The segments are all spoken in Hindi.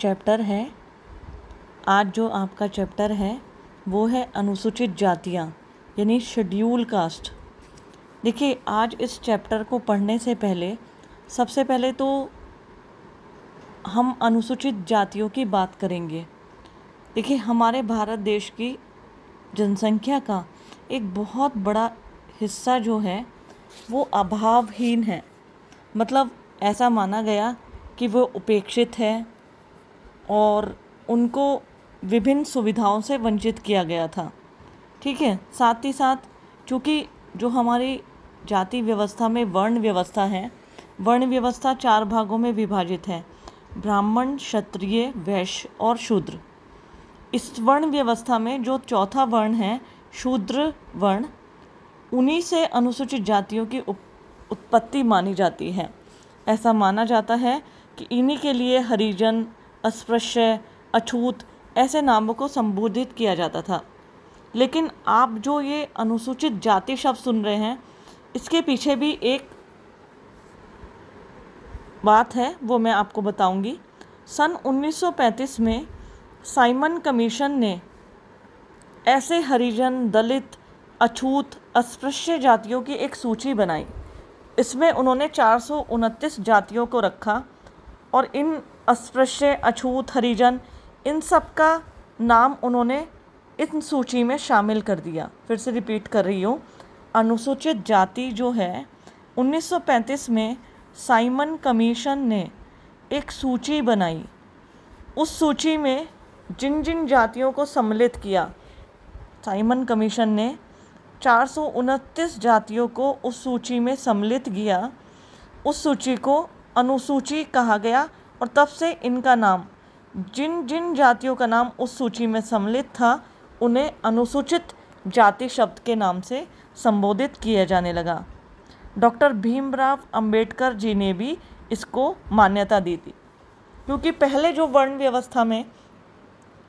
चैप्टर है आज जो आपका चैप्टर है वो है अनुसूचित जातियाँ यानी शेड्यूल कास्ट देखिए आज इस चैप्टर को पढ़ने से पहले सबसे पहले तो हम अनुसूचित जातियों की बात करेंगे देखिए हमारे भारत देश की जनसंख्या का एक बहुत बड़ा हिस्सा जो है वो अभावहीन है मतलब ऐसा माना गया कि वो उपेक्षित है और उनको विभिन्न सुविधाओं से वंचित किया गया था ठीक है साथ ही साथ चूँकि जो हमारी जाति व्यवस्था में वर्ण व्यवस्था है वर्ण व्यवस्था चार भागों में विभाजित है ब्राह्मण क्षत्रिय वैश्य और शूद्र इस वर्ण व्यवस्था में जो चौथा वर्ण है शूद्र वर्ण उन्हीं से अनुसूचित जातियों की उत्पत्ति मानी जाती है ऐसा माना जाता है कि इन्हीं के लिए हरिजन अस्पृश्य अछूत ऐसे नामों को संबोधित किया जाता था लेकिन आप जो ये अनुसूचित जाति शब्द सुन रहे हैं इसके पीछे भी एक बात है वो मैं आपको बताऊंगी सन 1935 में साइमन कमीशन ने ऐसे हरिजन दलित अछूत अस्पृश्य जातियों की एक सूची बनाई इसमें उन्होंने चार जातियों को रखा और इन अस्पृश्य अछूत हरिजन इन सब का नाम उन्होंने इस सूची में शामिल कर दिया फिर से रिपीट कर रही हूँ अनुसूचित जाति जो है 1935 में साइमन कमीशन ने एक सूची बनाई उस सूची में जिन जिन जातियों को सम्मिलित किया साइमन कमीशन ने चार जातियों को उस सूची में सम्मिलित किया उस सूची को अनुसूची कहा गया और तब से इनका नाम जिन जिन जातियों का नाम उस सूची में सम्मिलित था उन्हें अनुसूचित जाति शब्द के नाम से संबोधित किया जाने लगा डॉक्टर भीमराव अंबेडकर जी ने भी इसको मान्यता दी थी क्योंकि पहले जो वर्ण व्यवस्था में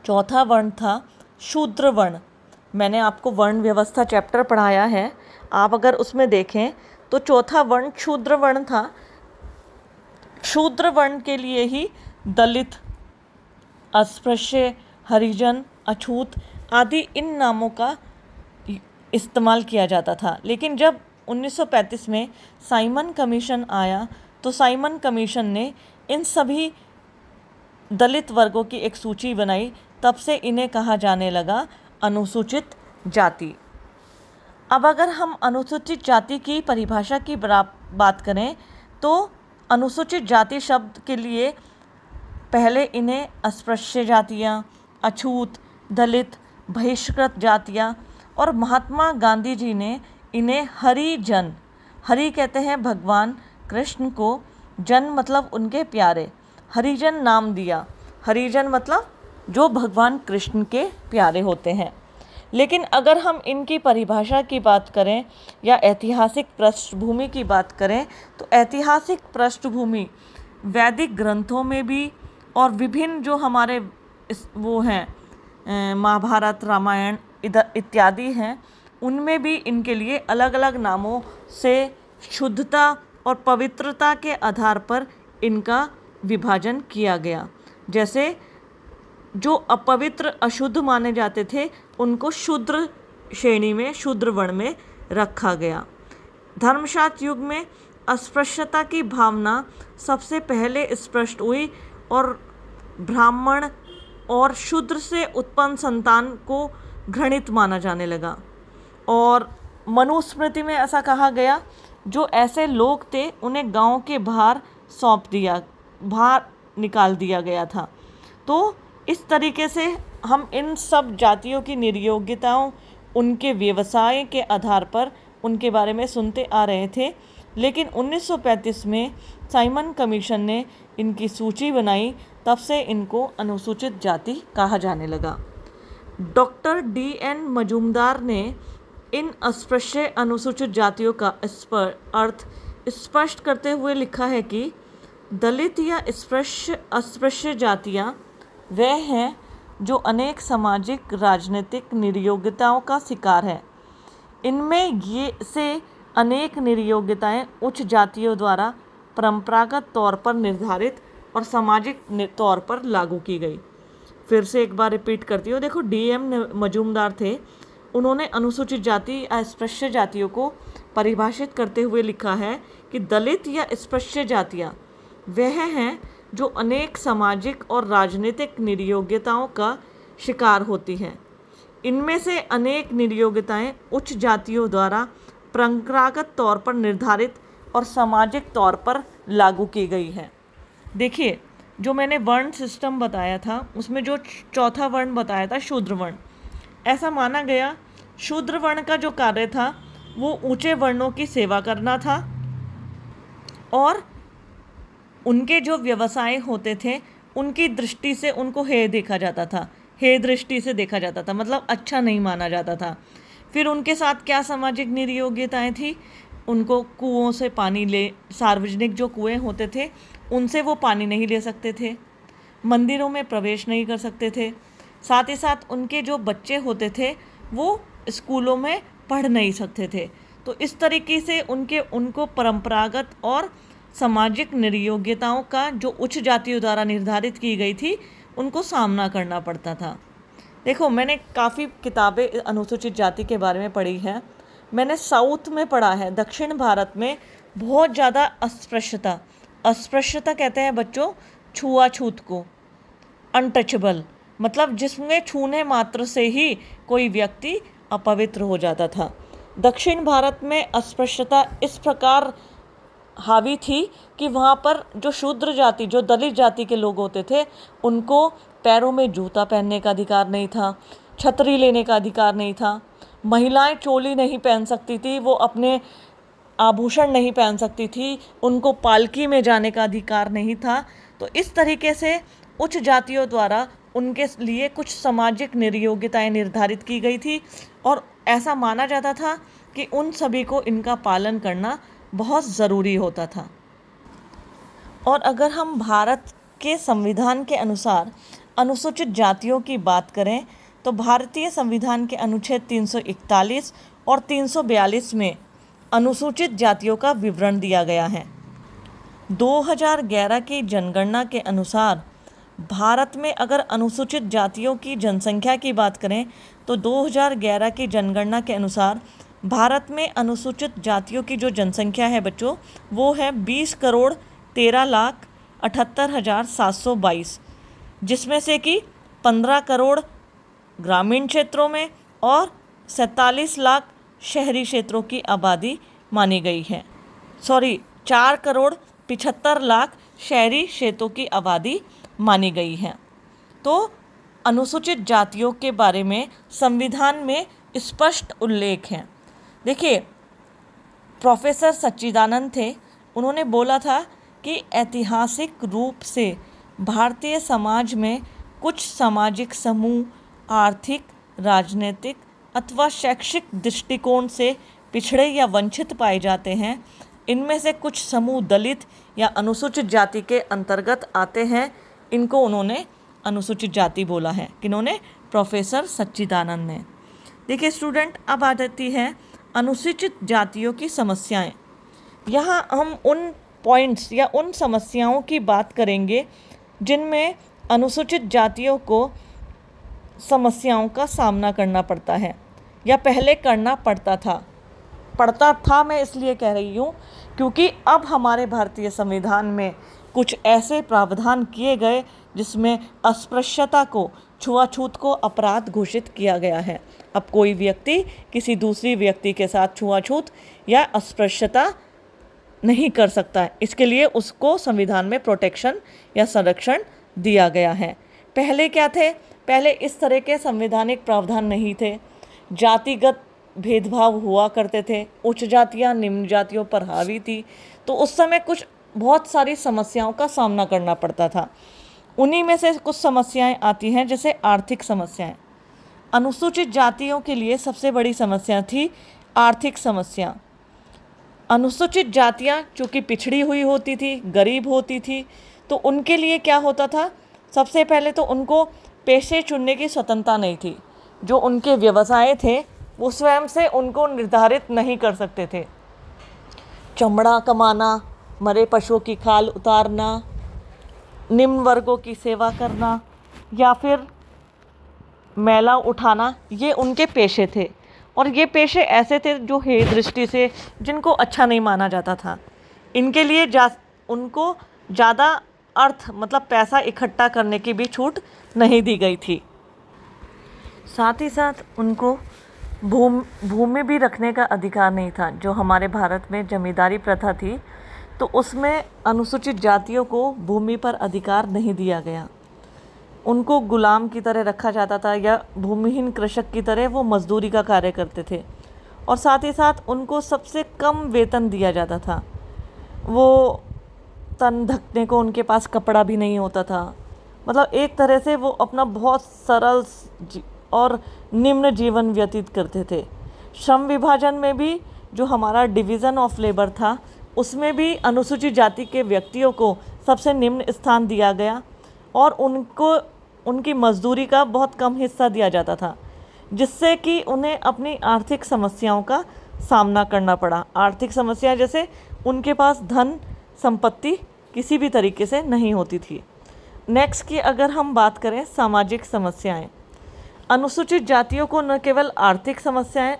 चौथा वर्ण था शूद्र वर्ण मैंने आपको वर्ण व्यवस्था चैप्टर पढ़ाया है आप अगर उसमें देखें तो चौथा वर्ण शूद्र वर्ण था शूद्र वर्ण के लिए ही दलित अस्पृश्य हरिजन अछूत आदि इन नामों का इस्तेमाल किया जाता था लेकिन जब 1935 में साइमन कमीशन आया तो साइमन कमीशन ने इन सभी दलित वर्गों की एक सूची बनाई तब से इन्हें कहा जाने लगा अनुसूचित जाति अब अगर हम अनुसूचित जाति की परिभाषा की बात करें तो अनुसूचित जाति शब्द के लिए पहले इन्हें अस्पृश्य जातियाँ अछूत दलित बहिष्कृत जातियाँ और महात्मा गांधी जी ने इन्हें हरिजन हरि कहते हैं भगवान कृष्ण को जन मतलब उनके प्यारे हरिजन नाम दिया हरिजन मतलब जो भगवान कृष्ण के प्यारे होते हैं लेकिन अगर हम इनकी परिभाषा की बात करें या ऐतिहासिक पृष्ठभूमि की बात करें तो ऐतिहासिक पृष्ठभूमि वैदिक ग्रंथों में भी और विभिन्न जो हमारे वो हैं महाभारत रामायण इत्यादि हैं उनमें भी इनके लिए अलग अलग नामों से शुद्धता और पवित्रता के आधार पर इनका विभाजन किया गया जैसे जो अपवित्र अशुद्ध माने जाते थे उनको शूद्र श्रेणी में शूद्र वर्ण में रखा गया धर्मशात युग में अस्पृश्यता की भावना सबसे पहले स्पष्ट हुई और ब्राह्मण और शूद्र से उत्पन्न संतान को घृणित माना जाने लगा और मनुस्मृति में ऐसा कहा गया जो ऐसे लोग थे उन्हें गांव के बाहर सौंप दिया बाहर निकाल दिया गया था तो इस तरीके से हम इन सब जातियों की निर्योग्यताओं उनके व्यवसाय के आधार पर उनके बारे में सुनते आ रहे थे लेकिन 1935 में साइमन कमीशन ने इनकी सूची बनाई तब से इनको अनुसूचित जाति कहा जाने लगा डॉक्टर डी एन मजूमदार ने इन अस्पृश्य अनुसूचित जातियों का स्पर अर्थ स्पष्ट करते हुए लिखा है कि दलित या स्पृश्य अस्पृश्य जातियाँ वे हैं जो अनेक सामाजिक राजनीतिक निर्योग्यताओं का शिकार है इनमें ये से अनेक निर्योग्यताएं उच्च जातियों द्वारा परंपरागत तौर पर निर्धारित और सामाजिक तौर पर लागू की गई फिर से एक बार रिपीट करती हूँ देखो डीएम मजूमदार थे उन्होंने अनुसूचित जाति या स्पृश्य जातियों को परिभाषित करते हुए लिखा है कि दलित या स्पृश्य जातियाँ वह हैं जो अनेक सामाजिक और राजनीतिक निर्योग्यताओं का शिकार होती है इनमें से अनेक निर्योग्यताएं उच्च जातियों द्वारा परंपरागत तौर पर निर्धारित और सामाजिक तौर पर लागू की गई है देखिए जो मैंने वर्ण सिस्टम बताया था उसमें जो चौथा वर्ण बताया था शूद्र वर्ण ऐसा माना गया शूद्र वर्ण का जो कार्य था वो ऊंचे वर्णों की सेवा करना था और उनके जो व्यवसाय होते थे उनकी दृष्टि से उनको हे देखा जाता था हे दृष्टि से देखा जाता था मतलब अच्छा नहीं माना जाता था फिर उनके साथ क्या सामाजिक निर्योग्यताएँ थी उनको कुओं से पानी ले सार्वजनिक जो कुएं होते थे उनसे वो पानी नहीं ले सकते थे मंदिरों में प्रवेश नहीं कर सकते थे साथ ही साथ उनके जो बच्चे होते थे वो स्कूलों में पढ़ नहीं सकते थे तो इस तरीके से उनके उनको परंपरागत और सामाजिक निर्योग्यताओं का जो उच्च जातियों द्वारा निर्धारित की गई थी उनको सामना करना पड़ता था देखो मैंने काफ़ी किताबें अनुसूचित जाति के बारे में पढ़ी हैं मैंने साउथ में पढ़ा है दक्षिण भारत में बहुत ज़्यादा अस्पृश्यता अस्पृश्यता कहते हैं बच्चों छुआछूत को अनटचबल मतलब जिसमें छूने मात्र से ही कोई व्यक्ति अपवित्र हो जाता था दक्षिण भारत में अस्पृश्यता इस प्रकार हावी थी कि वहाँ पर जो शूद्र जाति जो दलित जाति के लोग होते थे उनको पैरों में जूता पहनने का अधिकार नहीं था छतरी लेने का अधिकार नहीं था महिलाएं चोली नहीं पहन सकती थी वो अपने आभूषण नहीं पहन सकती थी उनको पालकी में जाने का अधिकार नहीं था तो इस तरीके से उच्च जातियों द्वारा उनके लिए कुछ सामाजिक निर्योग्यताएं निर्धारित की गई थी और ऐसा माना जाता था कि उन सभी को इनका पालन करना बहुत ज़रूरी होता था और अगर हम भारत के संविधान के अनुसार अनुसूचित जातियों की बात करें तो भारतीय संविधान के अनुच्छेद 341 और 342 में अनुसूचित जातियों का विवरण दिया गया है 2011 की जनगणना के अनुसार भारत में अगर अनुसूचित जातियों की जनसंख्या की बात करें तो 2011 की जनगणना के अनुसार भारत में अनुसूचित जातियों की जो जनसंख्या है बच्चों वो है बीस करोड़ तेरह लाख अठहत्तर हज़ार सात सौ बाईस जिसमें से कि पंद्रह करोड़ ग्रामीण क्षेत्रों में और सैंतालीस लाख शहरी क्षेत्रों की आबादी मानी गई है सॉरी चार करोड़ पिछहत्तर लाख शहरी क्षेत्रों की आबादी मानी गई है तो अनुसूचित जातियों के बारे में संविधान में स्पष्ट उल्लेख है देखिए प्रोफेसर सच्चिदानंद थे उन्होंने बोला था कि ऐतिहासिक रूप से भारतीय समाज में कुछ सामाजिक समूह आर्थिक राजनीतिक अथवा शैक्षिक दृष्टिकोण से पिछड़े या वंचित पाए जाते हैं इनमें से कुछ समूह दलित या अनुसूचित जाति के अंतर्गत आते हैं इनको उन्होंने अनुसूचित जाति बोला है किन्होंने प्रोफेसर सच्चिदानंद ने देखिए स्टूडेंट अब आ जाती है अनुसूचित जातियों की समस्याएं यहाँ हम उन पॉइंट्स या उन समस्याओं की बात करेंगे जिनमें अनुसूचित जातियों को समस्याओं का सामना करना पड़ता है या पहले करना पड़ता था पड़ता था मैं इसलिए कह रही हूँ क्योंकि अब हमारे भारतीय संविधान में कुछ ऐसे प्रावधान किए गए जिसमें अस्पृश्यता को छुआछूत को अपराध घोषित किया गया है अब कोई व्यक्ति किसी दूसरी व्यक्ति के साथ छुआछूत या अस्पृश्यता नहीं कर सकता है इसके लिए उसको संविधान में प्रोटेक्शन या संरक्षण दिया गया है पहले क्या थे पहले इस तरह के संवैधानिक प्रावधान नहीं थे जातिगत भेदभाव हुआ करते थे उच्च जातियाँ निम्न जातियों पर हावी थी तो उस समय कुछ बहुत सारी समस्याओं का सामना करना पड़ता था उन्हीं में से कुछ समस्याएं आती हैं जैसे आर्थिक समस्याएं अनुसूचित जातियों के लिए सबसे बड़ी समस्या थी आर्थिक समस्या अनुसूचित जातियाँ चूँकि पिछड़ी हुई होती थी गरीब होती थी तो उनके लिए क्या होता था सबसे पहले तो उनको पेशे चुनने की स्वतंत्रता नहीं थी जो उनके व्यवसाय थे वो स्वयं से उनको निर्धारित नहीं कर सकते थे चमड़ा कमाना मरे पशुओं की खाल उतारना निम्न वर्गों की सेवा करना या फिर मैला उठाना ये उनके पेशे थे और ये पेशे ऐसे थे जो हे दृष्टि से जिनको अच्छा नहीं माना जाता था इनके लिए जा उनको ज़्यादा अर्थ मतलब पैसा इकट्ठा करने की भी छूट नहीं दी गई थी साथ ही साथ उनको भूमि भूमि भी रखने का अधिकार नहीं था जो हमारे भारत में जमींदारी प्रथा थी तो उसमें अनुसूचित जातियों को भूमि पर अधिकार नहीं दिया गया उनको गुलाम की तरह रखा जाता था या भूमिहीन कृषक की तरह वो मजदूरी का कार्य करते थे और साथ ही साथ उनको सबसे कम वेतन दिया जाता था वो तन धकने को उनके पास कपड़ा भी नहीं होता था मतलब एक तरह से वो अपना बहुत सरल और निम्न जीवन व्यतीत करते थे श्रम विभाजन में भी जो हमारा डिवीज़न ऑफ लेबर था उसमें भी अनुसूचित जाति के व्यक्तियों को सबसे निम्न स्थान दिया गया और उनको उनकी मजदूरी का बहुत कम हिस्सा दिया जाता था जिससे कि उन्हें अपनी आर्थिक समस्याओं का सामना करना पड़ा आर्थिक समस्या जैसे उनके पास धन संपत्ति किसी भी तरीके से नहीं होती थी नेक्स्ट की अगर हम बात करें सामाजिक समस्याएं अनुसूचित जातियों को न केवल आर्थिक समस्याएं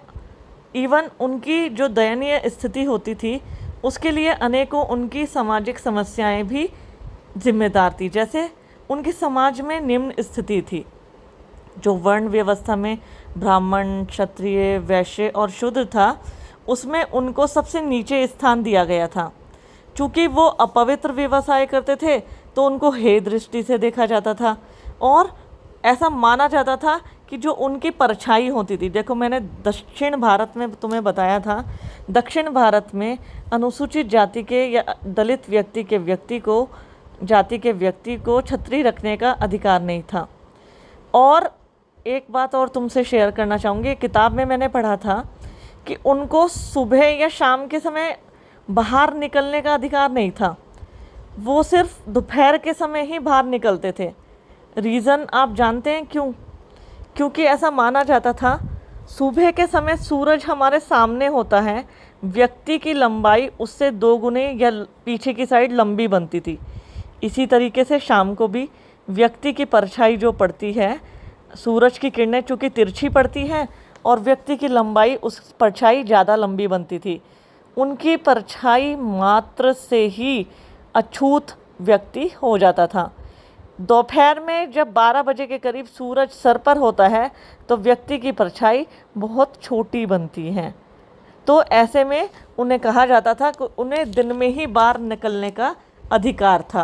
इवन उनकी जो दयनीय स्थिति होती थी उसके लिए अनेकों उनकी सामाजिक समस्याएं भी जिम्मेदार थी जैसे उनके समाज में निम्न स्थिति थी जो वर्ण व्यवस्था में ब्राह्मण क्षत्रिय वैश्य और शूद्र था उसमें उनको सबसे नीचे स्थान दिया गया था चूँकि वो अपवित्र व्यवसाय करते थे तो उनको हे दृष्टि से देखा जाता था और ऐसा माना जाता था कि जो उनकी परछाई होती थी देखो मैंने दक्षिण भारत में तुम्हें बताया था दक्षिण भारत में अनुसूचित जाति के या दलित व्यक्ति के व्यक्ति को जाति के व्यक्ति को छतरी रखने का अधिकार नहीं था और एक बात और तुमसे शेयर करना चाहूँगी किताब में मैंने पढ़ा था कि उनको सुबह या शाम के समय बाहर निकलने का अधिकार नहीं था वो सिर्फ दोपहर के समय ही बाहर निकलते थे रीज़न आप जानते हैं क्यों क्योंकि ऐसा माना जाता था सुबह के समय सूरज हमारे सामने होता है व्यक्ति की लंबाई उससे दो गुने या पीछे की साइड लंबी बनती थी इसी तरीके से शाम को भी व्यक्ति की परछाई जो पड़ती है सूरज की किरणें चूँकि तिरछी पड़ती हैं और व्यक्ति की लंबाई उस परछाई ज़्यादा लंबी बनती थी उनकी परछाई मात्र से ही अछूत व्यक्ति हो जाता था दोपहर में जब 12 बजे के करीब सूरज सर पर होता है तो व्यक्ति की परछाई बहुत छोटी बनती है तो ऐसे में उन्हें कहा जाता था कि उन्हें दिन में ही बाहर निकलने का अधिकार था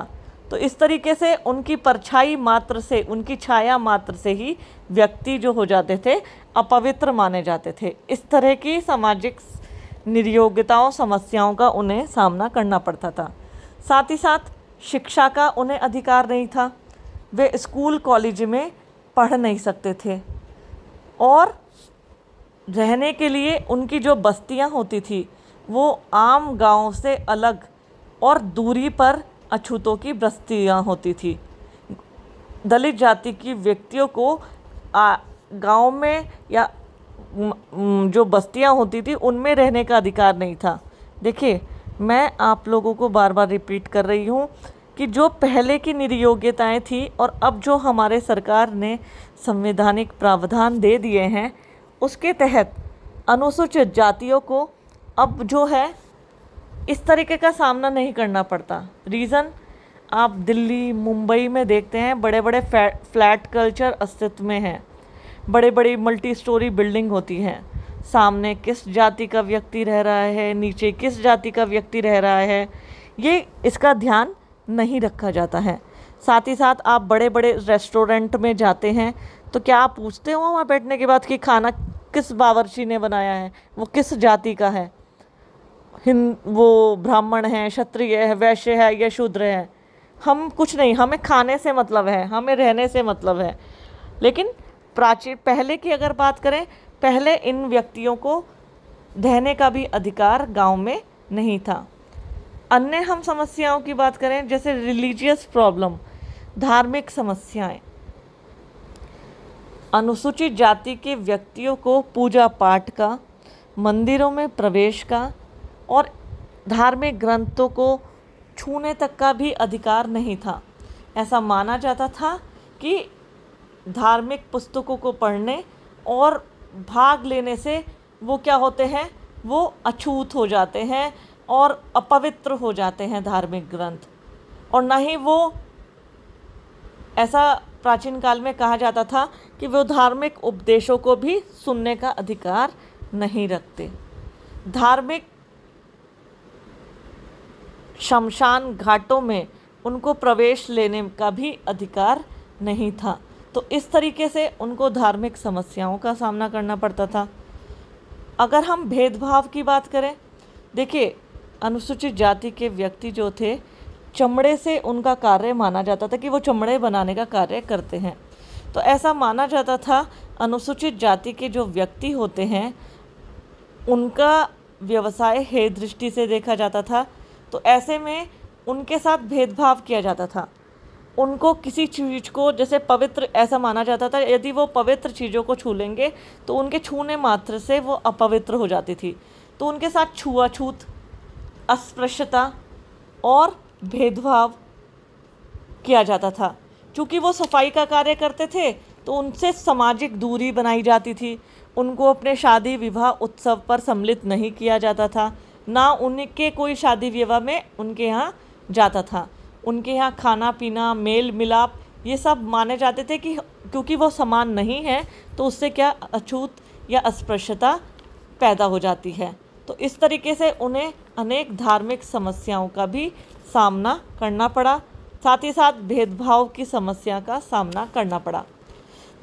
तो इस तरीके से उनकी परछाई मात्र से उनकी छाया मात्र से ही व्यक्ति जो हो जाते थे अपवित्र माने जाते थे इस तरह की सामाजिक निर्योग्यताओं समस्याओं का उन्हें सामना करना पड़ता था साथ ही साथ शिक्षा का उन्हें अधिकार नहीं था वे स्कूल कॉलेज में पढ़ नहीं सकते थे और रहने के लिए उनकी जो बस्तियां होती थी वो आम गांव से अलग और दूरी पर अछूतों की बस्तियां होती थी दलित जाति की व्यक्तियों को गांव में या जो बस्तियां होती थी उनमें रहने का अधिकार नहीं था देखिए मैं आप लोगों को बार बार रिपीट कर रही हूँ कि जो पहले की निर्योग्यताएं थी और अब जो हमारे सरकार ने संवैधानिक प्रावधान दे दिए हैं उसके तहत अनुसूचित जातियों को अब जो है इस तरीके का सामना नहीं करना पड़ता रीज़न आप दिल्ली मुंबई में देखते हैं बड़े बड़े फ्लैट कल्चर अस्तित्व में हैं बड़े बड़ी मल्टी स्टोरी बिल्डिंग होती हैं सामने किस जाति का व्यक्ति रह रहा है नीचे किस जाति का व्यक्ति रह रहा है ये इसका ध्यान नहीं रखा जाता है साथ ही साथ आप बड़े बड़े रेस्टोरेंट में जाते हैं तो क्या आप पूछते हो वहाँ बैठने के बाद कि खाना किस बावर्ची ने बनाया है वो किस जाति का है हिंद वो ब्राह्मण है क्षत्रिय है वैश्य है या शूद्र है हम कुछ नहीं हमें खाने से मतलब है हमें रहने से मतलब है लेकिन प्राचीन पहले की अगर बात करें पहले इन व्यक्तियों को रहने का भी अधिकार गांव में नहीं था अन्य हम समस्याओं की बात करें जैसे रिलीजियस प्रॉब्लम धार्मिक समस्याएं अनुसूचित जाति के व्यक्तियों को पूजा पाठ का मंदिरों में प्रवेश का और धार्मिक ग्रंथों को छूने तक का भी अधिकार नहीं था ऐसा माना जाता था कि धार्मिक पुस्तकों को पढ़ने और भाग लेने से वो क्या होते हैं वो अछूत हो जाते हैं और अपवित्र हो जाते हैं धार्मिक ग्रंथ और ना ही वो ऐसा प्राचीन काल में कहा जाता था कि वो धार्मिक उपदेशों को भी सुनने का अधिकार नहीं रखते धार्मिक शमशान घाटों में उनको प्रवेश लेने का भी अधिकार नहीं था तो इस तरीके से उनको धार्मिक समस्याओं का सामना करना पड़ता था अगर हम भेदभाव की बात करें देखिए अनुसूचित जाति के व्यक्ति जो थे चमड़े से उनका कार्य माना जाता था कि वो चमड़े बनाने का कार्य करते हैं तो ऐसा माना जाता था अनुसूचित जाति के जो व्यक्ति होते हैं उनका व्यवसाय हे दृष्टि से देखा जाता था तो ऐसे में उनके साथ भेदभाव किया जाता था उनको किसी चीज़ को जैसे पवित्र ऐसा माना जाता था यदि वो पवित्र चीज़ों को छू लेंगे तो उनके छूने मात्र से वो अपवित्र हो जाती थी तो उनके साथ छुआछूत अस्पृश्यता और भेदभाव किया जाता था क्योंकि वो सफाई का कार्य करते थे तो उनसे सामाजिक दूरी बनाई जाती थी उनको अपने शादी विवाह उत्सव पर सम्मिलित नहीं किया जाता था ना उनके कोई शादी विवाह में उनके यहाँ जाता था उनके यहाँ खाना पीना मेल मिलाप ये सब माने जाते थे कि क्योंकि वो समान नहीं है तो उससे क्या अछूत या अस्पृश्यता पैदा हो जाती है तो इस तरीके से उन्हें अनेक धार्मिक समस्याओं का भी सामना करना पड़ा साथ ही साथ भेदभाव की समस्या का सामना करना पड़ा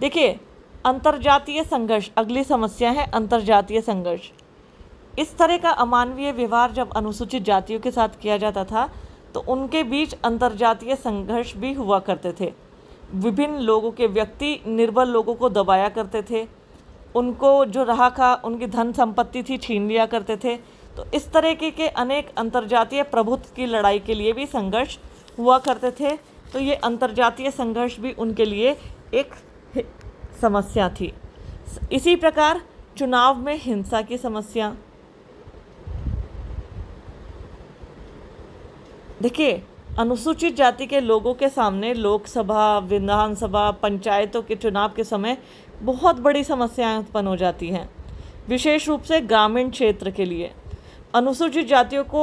देखिए अंतर्जातीय संघर्ष अगली समस्या है अंतर्जातीय संघर्ष इस तरह का अमानवीय व्यवहार जब अनुसूचित जातियों के साथ किया जाता था तो उनके बीच अंतर्जातीय संघर्ष भी हुआ करते थे विभिन्न लोगों के व्यक्ति निर्बल लोगों को दबाया करते थे उनको जो रहा था उनकी धन संपत्ति थी छीन लिया करते थे तो इस तरह के, के अनेक अंतर्जातीय प्रभुत्व की लड़ाई के लिए भी संघर्ष हुआ करते थे तो ये अंतर्जातीय संघर्ष भी उनके लिए एक समस्या थी इसी प्रकार चुनाव में हिंसा की समस्या देखिए अनुसूचित जाति के लोगों के सामने लोकसभा विधानसभा पंचायतों के चुनाव के समय बहुत बड़ी समस्याएं उत्पन्न हो जाती हैं विशेष रूप से ग्रामीण क्षेत्र के लिए अनुसूचित जातियों को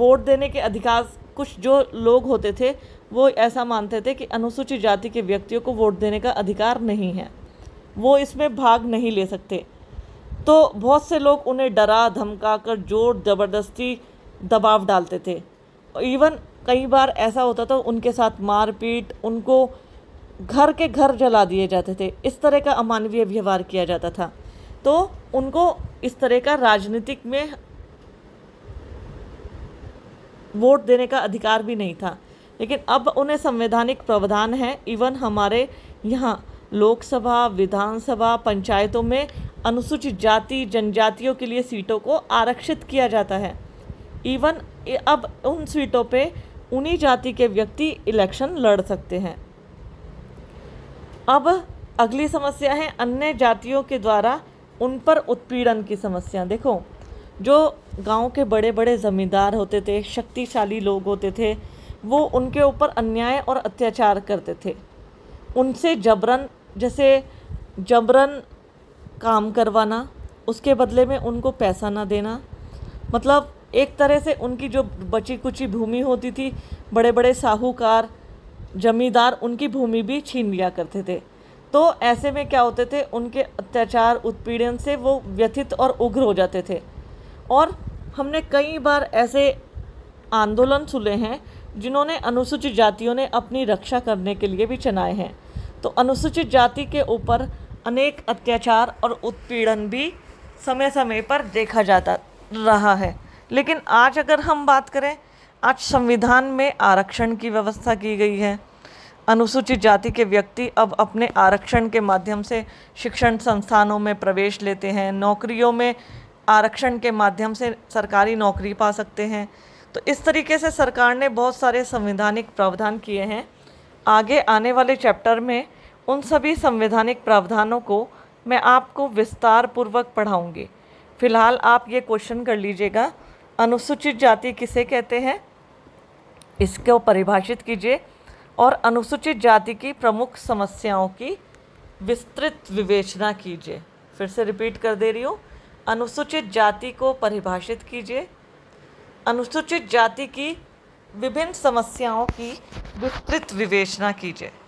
वोट देने के अधिकार कुछ जो लोग होते थे वो ऐसा मानते थे कि अनुसूचित जाति के व्यक्तियों को वोट देने का अधिकार नहीं है वो इसमें भाग नहीं ले सकते तो बहुत से लोग उन्हें डरा धमका कर जोर ज़बरदस्ती दबाव डालते थे इवन कई बार ऐसा होता था उनके साथ मारपीट उनको घर के घर जला दिए जाते थे इस तरह का अमानवीय व्यवहार किया जाता था तो उनको इस तरह का राजनीतिक में वोट देने का अधिकार भी नहीं था लेकिन अब उन्हें संवैधानिक प्रावधान है इवन हमारे यहाँ लोकसभा विधानसभा पंचायतों में अनुसूचित जाति जनजातियों के लिए सीटों को आरक्षित किया जाता है इवन अब उन सीटों पे उन्हीं जाति के व्यक्ति इलेक्शन लड़ सकते हैं अब अगली समस्या है अन्य जातियों के द्वारा उन पर उत्पीड़न की समस्या देखो जो गांव के बड़े बड़े ज़मींदार होते थे शक्तिशाली लोग होते थे वो उनके ऊपर अन्याय और अत्याचार करते थे उनसे जबरन जैसे जबरन काम करवाना उसके बदले में उनको पैसा ना देना मतलब एक तरह से उनकी जो बची कुची भूमि होती थी बड़े बड़े साहूकार जमींदार उनकी भूमि भी छीन लिया करते थे तो ऐसे में क्या होते थे उनके अत्याचार उत्पीड़न से वो व्यथित और उग्र हो जाते थे और हमने कई बार ऐसे आंदोलन सुने हैं जिन्होंने अनुसूचित जातियों ने अपनी रक्षा करने के लिए भी चलाए हैं तो अनुसूचित जाति के ऊपर अनेक अत्याचार और उत्पीड़न भी समय समय पर देखा जाता रहा है लेकिन आज अगर हम बात करें आज संविधान में आरक्षण की व्यवस्था की गई है अनुसूचित जाति के व्यक्ति अब अपने आरक्षण के माध्यम से शिक्षण संस्थानों में प्रवेश लेते हैं नौकरियों में आरक्षण के माध्यम से सरकारी नौकरी पा सकते हैं तो इस तरीके से सरकार ने बहुत सारे संवैधानिक प्रावधान किए हैं आगे आने वाले चैप्टर में उन सभी संवैधानिक प्रावधानों को मैं आपको विस्तार पूर्वक पढ़ाऊँगी फ़िलहाल आप ये क्वेश्चन कर लीजिएगा अनुसूचित जाति किसे कहते हैं इसको परिभाषित कीजिए और अनुसूचित जाति की प्रमुख समस्याओं की विस्तृत विवेचना कीजिए फिर से रिपीट कर दे रही हूँ अनुसूचित जाति को परिभाषित कीजिए अनुसूचित जाति की विभिन्न समस्याओं की विस्तृत विवेचना कीजिए